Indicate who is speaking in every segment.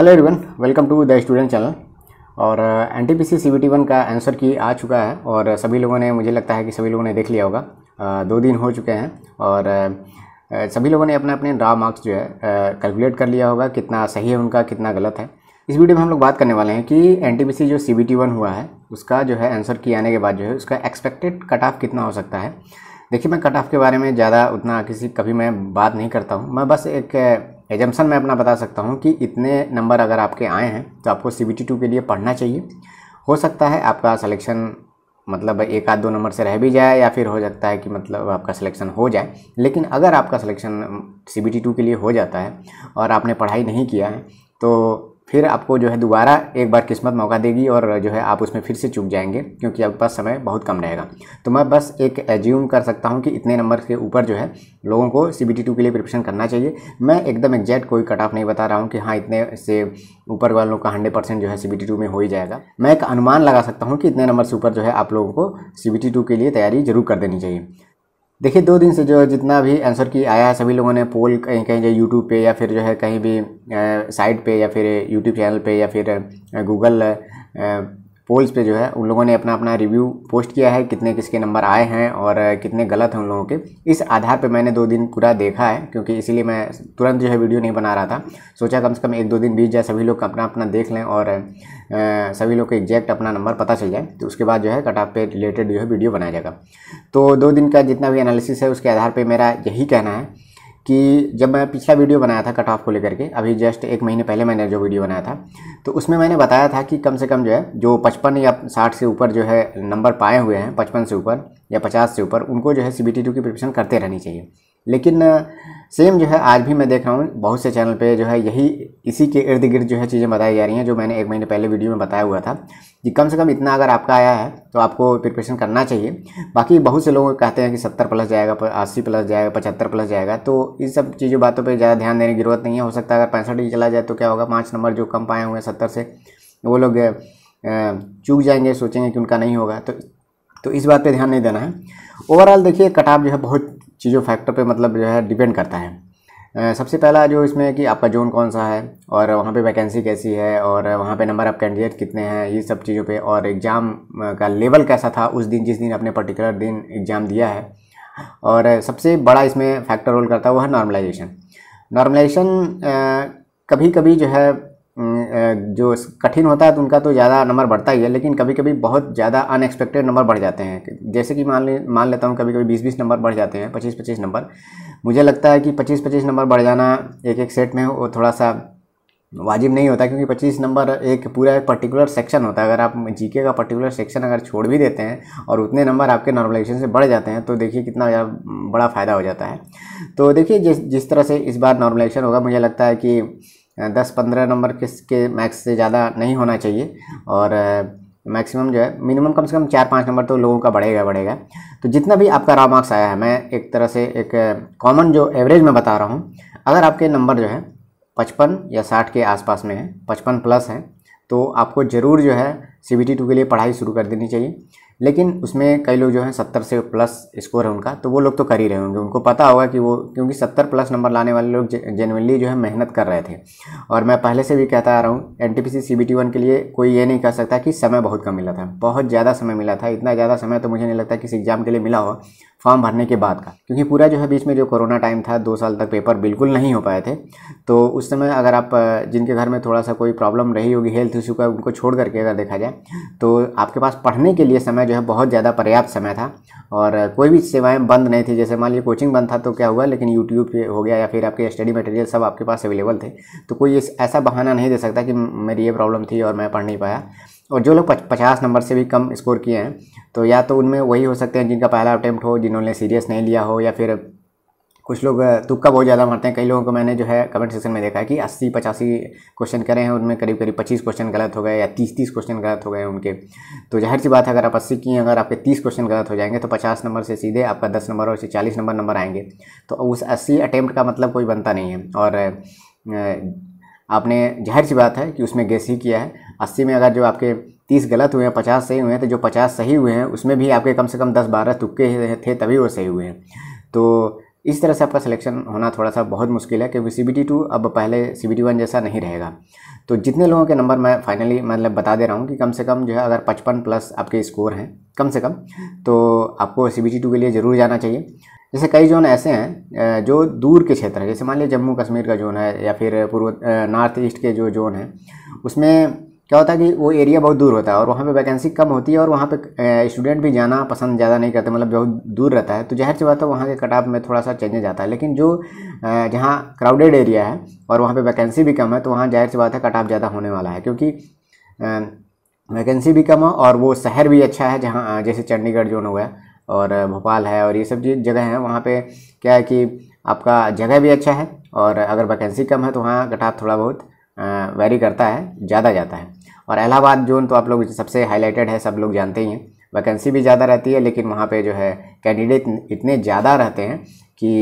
Speaker 1: hello everyone welcome to the student channel और N T P C C B T one का answer key आ चुका है और uh, सभी लोगों ने मुझे लगता है कि सभी लोगों ने देख लिया होगा uh, दो दिन हो चुके हैं और uh, सभी लोगों ने अपने अपने ड्रा मार्क्स जो है कैलकुलेट कर लिया होगा कितना सही है उनका कितना गलत है इस वीडियो में हम लोग बात करने वाले हैं कि एन टी पी सी जो सी बी टी वन हुआ है उसका जो है आंसर की आने के बाद जो है उसका एक्सपेक्टेड कट ऑफ कितना हो सकता है देखिए मैं कट ऑफ के बारे में ज़्यादा उतना किसी कभी मैं बात नहीं करता हूँ मैं बस एक एजम्सन मैं अपना बता सकता हूँ कि इतने नंबर अगर आपके आए हैं तो आपको सी टू के लिए पढ़ना चाहिए हो सकता है आपका सलेक्शन मतलब एक आध दो नंबर से रह भी जाए या फिर हो सकता है कि मतलब आपका सिलेक्शन हो जाए लेकिन अगर आपका selection C B T two के लिए हो जाता है और आपने पढ़ाई नहीं किया है तो फिर आपको जो है दोबारा एक बार किस्मत मौका देगी और जो है आप उसमें फिर से चूक जाएंगे क्योंकि आपके पास समय बहुत कम रहेगा तो मैं बस एक एज्यूम कर सकता हूँ कि इतने नंबर के ऊपर जो है लोगों को सी बी टी टू के लिए प्रिपरेशन करना चाहिए मैं एकदम एग्जैक्ट कोई कट ऑफ नहीं बता रहा हूँ कि हाँ इतने से ऊपर वालों का हंड्रेड परसेंट जो है सी बी टी टू में हो ही जाएगा मैं एक अनुमान लगा सकता हूँ कि इतने नंबर से ऊपर जो है आप लोगों को सी बी टी टू के लिए तैयारी जरूर कर देनी चाहिए देखिए दो दिन से जो जितना भी आंसर की आया है सभी लोगों ने पोल कहीं कहीं जो यूट्यूब पे या फिर जो है कहीं भी साइट पे या फिर यूट्यूब चैनल पे या फिर गूगल पोल्स पे जो है उन लोगों ने अपना अपना रिव्यू पोस्ट किया है कितने किसके नंबर आए हैं और कितने गलत हैं उन लोगों के इस आधार पे मैंने दो दिन पूरा देखा है क्योंकि इसीलिए मैं तुरंत जो है वीडियो नहीं बना रहा था सोचा कम से कम एक दो दिन बीत जाए सभी लोग अपना अपना देख लें और आ, सभी लोग को एग्जैक्ट अपना नंबर पता चल जाए तो उसके बाद जो है कट ऑफ पे रिलेटेड जो है वीडियो बनाया जाएगा तो दो दिन का जितना भी एनालिसिस है उसके आधार पर मेरा यही कहना है कि जब मैं पिछला वीडियो बनाया था कट ऑफ को लेकर के अभी जस्ट एक महीने पहले मैंने जो वीडियो बनाया था तो उसमें मैंने बताया था कि कम से कम जो है जो पचपन या साठ से ऊपर जो है नंबर पाए हुए हैं पचपन से ऊपर या पचास से ऊपर उनको जो है सी बी की प्रिपरेशन करते रहनी चाहिए लेकिन सेम जो है आज भी मैं देख रहा हूँ बहुत से चैनल पे जो है यही इसी के इर्द गिर्द जो है चीज़ें बताई जा रही हैं जो मैंने एक महीने पहले वीडियो में बताया हुआ था कि कम से कम इतना अगर आपका आया है तो आपको प्रिपरेशन करना चाहिए बाकी बहुत से लोग कहते हैं कि सत्तर प्लस जाएगा अस्सी प्लस जाएगा पचहत्तर प्लस जाएगा तो इन सब चीज़ों बातों पर ज़्यादा ध्यान देने की जरूरत नहीं है हो सकता है अगर पैंसठ ही चला जाए तो क्या होगा पाँच नंबर जो कम पाए हुए हैं सत्तर से वो लोग चूक जाएंगे सोचेंगे कि उनका नहीं होगा तो तो इस बात पे ध्यान नहीं देना है ओवरऑल देखिए कटाव जो है बहुत चीज़ों फैक्टर पे मतलब जो है डिपेंड करता है सबसे पहला जो इसमें है कि आपका जोन कौन सा है और वहाँ पे वैकेंसी कैसी है और वहाँ पे नंबर ऑफ़ कैंडिडेट कितने हैं ये सब चीज़ों पे और एग्ज़ाम का लेवल कैसा था उस दिन जिस दिन आपने पर्टिकुलर दिन एग्ज़ाम दिया है और सबसे बड़ा इसमें फैक्टर रोल करता है वो है नॉर्मलाइजेशन नॉर्मलाइजेशन कभी कभी जो है जो कठिन होता है तो उनका तो ज़्यादा नंबर बढ़ता ही है लेकिन कभी कभी बहुत ज़्यादा अनएक्सपेक्टेड नंबर बढ़ जाते हैं जैसे कि मान ले मान लेता हूँ कभी कभी बीस बीस नंबर बढ़ जाते हैं पच्चीस पच्चीस नंबर मुझे लगता है कि पच्चीस पच्चीस नंबर बढ़ जाना एक एक सेट में वो थोड़ा सा वाजिब नहीं होता क्योंकि पच्चीस नंबर एक पूरा एक पर्टिकुलर सेक्शन होता है अगर आप जीके का पर्टिकुलर सेक्शन अगर छोड़ भी देते हैं और उतने नंबर आपके नॉर्मलाइजेशन से बढ़ जाते हैं तो देखिए कितना बड़ा फ़ायदा हो जाता है तो देखिए जिस जिस तरह से इस बार नॉर्मलाइजेशन होगा मुझे लगता है कि दस पंद्रह नंबर के, के मैक्स से ज़्यादा नहीं होना चाहिए और मैक्सिमम जो है मिनिमम कम से कम चार पाँच नंबर तो लोगों का बढ़ेगा बढ़ेगा तो जितना भी आपका रॉ मार्क्स आया है मैं एक तरह से एक कॉमन जो एवरेज में बता रहा हूँ अगर आपके नंबर जो है पचपन या साठ के आसपास में है पचपन प्लस हैं तो आपको ज़रूर जो है सी बी के लिए पढ़ाई शुरू कर देनी चाहिए लेकिन उसमें कई लोग जो हैं सत्तर से प्लस स्कोर है उनका तो वो लोग तो कर ही रहे होंगे उनको पता होगा कि वो क्योंकि सत्तर प्लस नंबर लाने वाले लोग जेनवनली जो है मेहनत कर रहे थे और मैं पहले से भी कहता आ रहा हूँ एन टी पी वन के लिए कोई ये नहीं कह सकता कि समय बहुत कम मिला था बहुत ज़्यादा समय मिला था इतना ज़्यादा समय तो मुझे नहीं लगता किसी एग्ज़ाम के लिए मिला हो फॉर्म भरने के बाद का क्योंकि पूरा जो है बीच में जो कोरोना टाइम था दो साल तक पेपर बिल्कुल नहीं हो पाए थे तो उस समय अगर आप जिनके घर में थोड़ा सा कोई प्रॉब्लम रही होगी हेल्थ इशू का उनको छोड़ करके अगर देखा जाए तो आपके पास पढ़ने के लिए समय जो है बहुत ज़्यादा पर्याप्त समय था और कोई भी सेवाएँ बंद नहीं थी जैसे मान लीजिए कोचिंग बंद था तो क्या हुआ लेकिन यूट्यूब हो गया या फिर आपके स्टडी मटेरियल सब आपके पास अवेलेबल थे तो कोई ऐसा बहाना नहीं दे सकता कि मेरी ये प्रॉब्लम थी और मैं पढ़ नहीं पाया और जो लोग पचास नंबर से भी कम स्कोर किए हैं तो या तो उनमें वही हो सकते हैं जिनका पहला अटैम्प्ट हो जिन्होंने सीरियस नहीं लिया हो या फिर कुछ लोग तुक्का बहुत ज़्यादा मारते हैं कई लोगों को मैंने जो है कमेंट सेक्शन में देखा है कि अस्सी पचासी क्वेश्चन करे हैं उनमें करीब करीब पच्चीस क्वेश्चन गलत हो गए या तीस तीस क्वेश्चन गलत हो गए उनके तो जाहिर सी बात है अगर आप अस्सी किए अगर आपके तीस क्वेश्चन गलत हो जाएंगे तो पचास नंबर से सीधे आपका दस नंबर और से चालीस नंबर नंबर आएंगे तो उस अस्सी अटैम्प्ट का मतलब कोई बनता नहीं है और आपने जाहिर सी बात है कि उसमें गेस ही किया है अस्सी में अगर जो आपके तीस गलत हुए हैं पचास सही हुए हैं तो जो पचास सही हुए हैं उसमें भी आपके कम से कम दस बारह तुक्के थे तभी वो सही हुए हैं तो इस तरह से आपका सिलेक्शन होना थोड़ा सा बहुत मुश्किल है क्योंकि सी बी टी टू अब पहले सी बी टी वन जैसा नहीं रहेगा तो जितने लोगों के नंबर मैं फाइनली मतलब बता दे रहा हूँ कि कम से कम जो है अगर पचपन प्लस आपके स्कोर हैं कम से कम तो आपको सी बी टी टू के लिए ज़रूर जाना चाहिए जैसे कई जोन ऐसे हैं जो दूर के क्षेत्र हैं जैसे मान लीजिए जम्मू कश्मीर का जोन है या फिर पूर्व नॉर्थ ईस्ट के जो जोन है उसमें क्या होता है कि वो एरिया बहुत दूर होता है और वहाँ पे वैकेंसी कम होती है और वहाँ पे स्टूडेंट भी जाना पसंद ज़्यादा नहीं करते मतलब बहुत दूर रहता है तो जाहिर सी बात है वहाँ के कटाप में थोड़ा सा चेंजेज आता है लेकिन जो जहाँ क्राउडेड एरिया है और वहाँ पर वैकेंसी भी कम है तो वहाँ जाहिर सी बात है कटाप ज़्यादा होने वाला है क्योंकि वैकेंसी भी कम है और वो शहर भी अच्छा है जहाँ जैसे चंडीगढ़ जोन हो गया और भोपाल है और ये सब जगह हैं वहाँ पर क्या है कि आपका जगह भी अच्छा है और अगर वैकेंसी कम है तो वहाँ कटाप थोड़ा बहुत वेरी करता है ज़्यादा जाता है और इलाहाबाद जोन तो आप लोग सबसे हाईलाइटेड है सब लोग जानते ही हैं वैकेंसी भी ज़्यादा रहती है लेकिन वहाँ पे जो है कैंडिडेट इतने ज़्यादा रहते हैं कि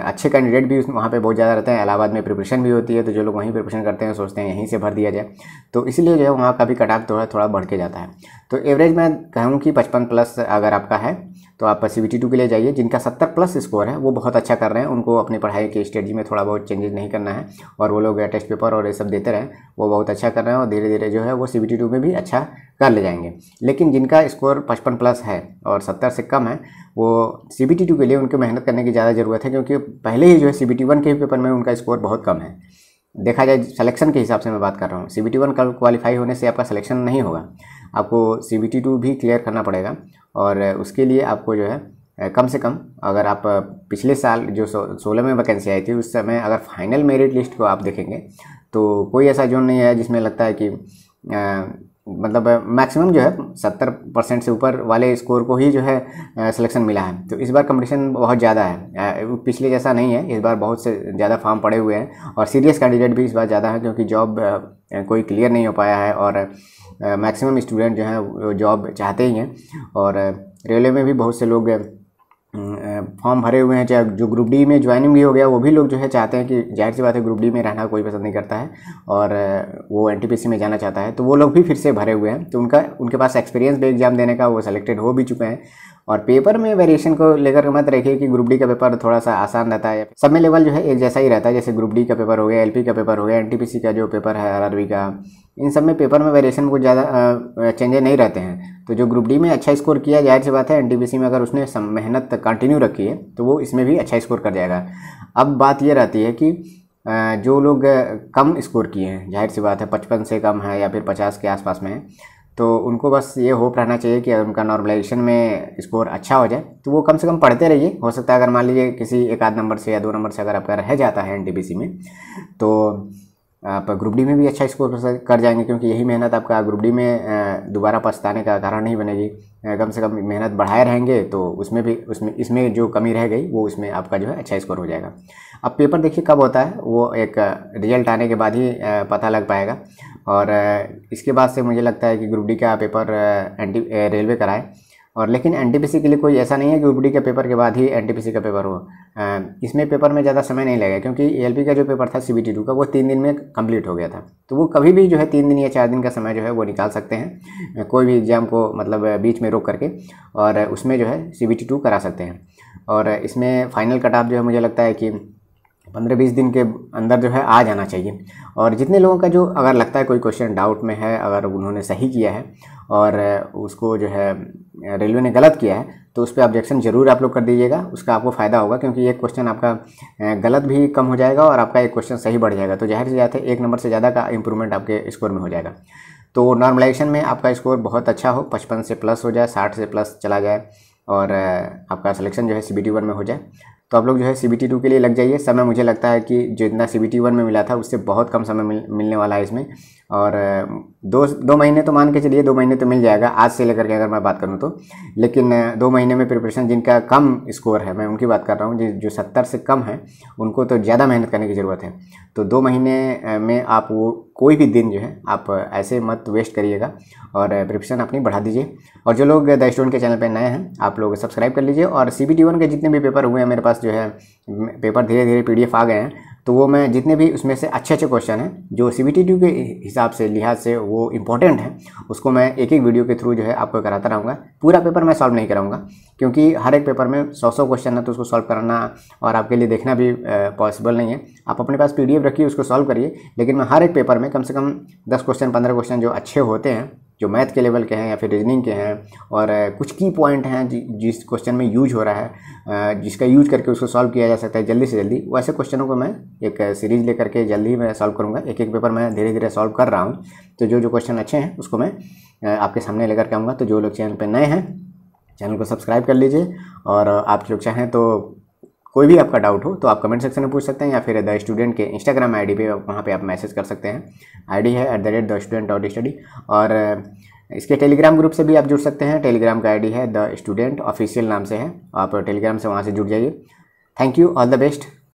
Speaker 1: अच्छे कैंडिडेट भी वहाँ पे बहुत ज़्यादा रहते हैं इलाहाबाद में प्रिपरेशन भी होती है तो जो लोग वहीं प्रिपरेशन करते हैं सोचते हैं यहीं से भर दिया जाए तो इसलिए जो है वहाँ का भी कटाप थोड़ा थोड़ा बढ़ के जाता है तो एवरेज मैं कहूँ कि पचपन प्लस अगर आपका है तो आप सी टू के लिए जाइए जिनका सत्तर प्लस स्कोर है वो बहुत अच्छा कर रहे हैं उनको अपनी पढ़ाई के स्टेजी में थोड़ा बहुत चेंजेज नहीं करना है और वो लोग टेस्ट पेपर और ये सब देते रहें वो बहुत अच्छा कर रहे हैं और धीरे धीरे जो है वो सी टू में भी अच्छा कर ले जाएंगे लेकिन जिनका स्कोर पचपन प्लस है और सत्तर से कम है वो सी बी टी टू के लिए उनको मेहनत करने की ज़्यादा ज़रूरत है क्योंकि पहले ही जो है सी बी टी वन के पेपर में उनका स्कोर बहुत कम है देखा जाए सिलेक्शन के हिसाब से मैं बात कर रहा हूँ सी बी टी वन कल क्वालिफाई होने से आपका सिलेक्शन नहीं होगा आपको सी बी टी टू भी क्लियर करना पड़ेगा और उसके लिए आपको जो है कम से कम अगर आप पिछले साल जो सोलह में वैकेंसी आई थी उस समय अगर फाइनल मेरिट लिस्ट को आप देखेंगे तो कोई ऐसा जोन नहीं है जिसमें लगता है कि मतलब मैक्सिमम जो है सत्तर परसेंट से ऊपर वाले स्कोर को ही जो है सिलेक्शन मिला है तो इस बार कंपटीशन बहुत ज़्यादा है पिछले जैसा नहीं है इस बार बहुत से ज़्यादा फॉर्म पड़े हुए हैं और सीरियस कैंडिडेट भी इस बार ज़्यादा है क्योंकि जॉब कोई क्लियर नहीं हो पाया है और मैक्सिमम स्टूडेंट जो है जॉब चाहते ही हैं और रेलवे में भी बहुत से लोग फॉर्म भरे हुए हैं चाहे जो ग्रुप डी में ज्वाइनिंग भी हो गया वो भी लोग जो है चाहते हैं कि जाहिर सी बात है ग्रुप डी में रहना कोई पसंद नहीं करता है और वो एन में जाना चाहता है तो वो लोग भी फिर से भरे हुए हैं तो उनका उनके पास एक्सपीरियंस भी एग्ज़ाम देने का वो सेलेक्टेड हो भी चुके हैं और पेपर में वेरिएशन को लेकर मत रखिए कि ग्रुप डी का पेपर थोड़ा सा आसान रहता है सब में लेवल जो है एक जैसा ही रहता है जैसे ग्रुप डी का पेपर हो गया एल का पेपर हो गया एन का जो पेपर है आर का इन सब में पेपर में वेरिएशन कुछ ज़्यादा चेंजेज नहीं रहते हैं तो जो ग्रुप डी में अच्छा स्कोर किया जाहिर सी बात है एन में अगर उसने मेहनत कंटिन्यू रखी है तो वो इसमें भी अच्छा स्कोर कर जाएगा अब बात यह रहती है कि जो लोग कम स्कोर किए हैं जाहिर सी बात है पचपन से कम है या फिर पचास के आसपास में है तो उनको बस ये होप रहना चाहिए कि उनका नॉर्मलाइजेशन में स्कोर अच्छा हो जाए तो वो कम से कम पढ़ते रहिए हो सकता है अगर मान लीजिए किसी एक आध नंबर से या दो नंबर से अगर आपका रह जाता है एन में तो आप ग्रुप डी में भी अच्छा स्कोर कर जाएंगे क्योंकि यही मेहनत आपका ग्रुप डी में दोबारा पछताने का कारण नहीं बनेगी कम से कम मेहनत बढ़ाए रहेंगे तो उसमें भी उसमें इसमें जो कमी रह गई वो उसमें आपका जो है अच्छा स्कोर हो जाएगा अब पेपर देखिए कब होता है वो एक रिजल्ट आने के बाद ही पता लग पाएगा और इसके बाद से मुझे लगता है कि ग्रुप डी का पेपर एन रेलवे कराए और लेकिन एन के लिए कोई ऐसा नहीं है कि ग्रुप डी के पेपर के बाद ही एन का पेपर हो इसमें पेपर में ज़्यादा समय नहीं लगेगा क्योंकि ए का जो पेपर था सी टू का वो तीन दिन में कंप्लीट हो गया था तो वो कभी भी जो है तीन दिन या चार दिन का समय जो है वो निकाल सकते हैं कोई भी एग्ज़ाम को मतलब बीच में रोक करके और उसमें जो है सी करा सकते हैं और इसमें फाइनल कट ऑफ जो है मुझे लगता है कि पंद्रह बीस दिन के अंदर जो है आ जाना चाहिए और जितने लोगों का जो अगर लगता है कोई क्वेश्चन डाउट में है अगर उन्होंने सही किया है और उसको जो है रेलवे ने गलत किया है तो उस पर ऑब्जेक्शन ज़रूर आप लोग कर दीजिएगा उसका आपको फ़ायदा होगा क्योंकि एक क्वेश्चन आपका गलत भी कम हो जाएगा और आपका एक क्वेश्चन सही बढ़ जाएगा तो जाहिर सी बात है एक नंबर से ज़्यादा का इंप्रूवमेंट आपके स्कोर में हो जाएगा तो नॉर्मलाइजेशन में आपका स्कोर बहुत अच्छा हो पचपन से प्लस हो जाए साठ से प्लस चला जाए और आपका सिलेक्शन जो है सी बी टी वन में हो जाए तो आप लोग जो है सी बी टी टू के लिए लग जाइए समय मुझे लगता है कि जितना सी बी टी वन में मिला था उससे बहुत कम समय मिल, मिलने वाला है इसमें और दो दो महीने तो मान के चलिए दो महीने तो मिल जाएगा आज से लेकर के अगर मैं बात करूँ तो लेकिन दो महीने में प्रिपरेशन जिनका कम स्कोर है मैं उनकी बात कर रहा हूँ जो जो सत्तर से कम है उनको तो ज़्यादा मेहनत करने की ज़रूरत है तो दो महीने में आप वो कोई भी दिन जो है आप ऐसे मत वेस्ट करिएगा और प्रिपरेशन अपनी बढ़ा दीजिए और जो लोग द स्टूडेंट के चैनल पर नए हैं आप लोग सब्सक्राइब कर लीजिए और सी बी टी वन के जितने भी पेपर हुए हैं मेरे पास जो है पेपर धीरे धीरे पी डी एफ आ गए हैं तो वो मैं जितने भी उसमें से अच्छे अच्छे क्वेश्चन हैं जो सी बी के हिसाब से लिहाज से वो इंपॉर्टेंट हैं उसको मैं एक एक वीडियो के थ्रू जो है आपको कराता रहूँगा पूरा पेपर मैं सॉल्व नहीं कराऊँगा क्योंकि हर एक पेपर में सौ सौ क्वेश्चन है तो उसको सॉल्व करना और आपके लिए देखना भी पॉसिबल नहीं है आप अपने पास पी रखिए उसको सॉल्व करिए लेकिन मैं हर एक पेपर में कम से कम दस क्वेश्चन पंद्रह क्वेश्चन जो अच्छे होते हैं जो मैथ के लेवल के हैं या फिर रीजनिंग के हैं और कुछ की पॉइंट हैं जिस क्वेश्चन में यूज हो रहा है जिसका यूज करके उसको सॉल्व किया जा सकता है जल्दी से जल्दी वैसे क्वेश्चनों को मैं एक सीरीज लेकर के जल्दी मैं सॉल्व करूँगा एक एक पेपर मैं धीरे धीरे सॉल्व कर रहा हूँ तो जो जो क्वेश्चन अच्छे हैं उसको मैं आपके सामने लेकर के आऊँगा तो जो लोग चैनल पर नए हैं चैनल को सब्सक्राइब कर लीजिए और आप लोग चाहें तो कोई भी आपका डाउट हो तो आप कमेंट सेक्शन में पूछ सकते हैं या फिर द स्टूडेंट के इंस्टाग्राम आईडी पे वहाँ पे आप मैसेज कर सकते हैं आईडी है at the rate the student dot study और इसके टेलीग्राम ग्रुप से भी आप जुड़ सकते हैं टेलीग्राम का आईडी है द स्टूडेंट ऑफिशियल नाम से है आप टेलीग्राम से वहाँ से जुड़ जाइए thank you all the best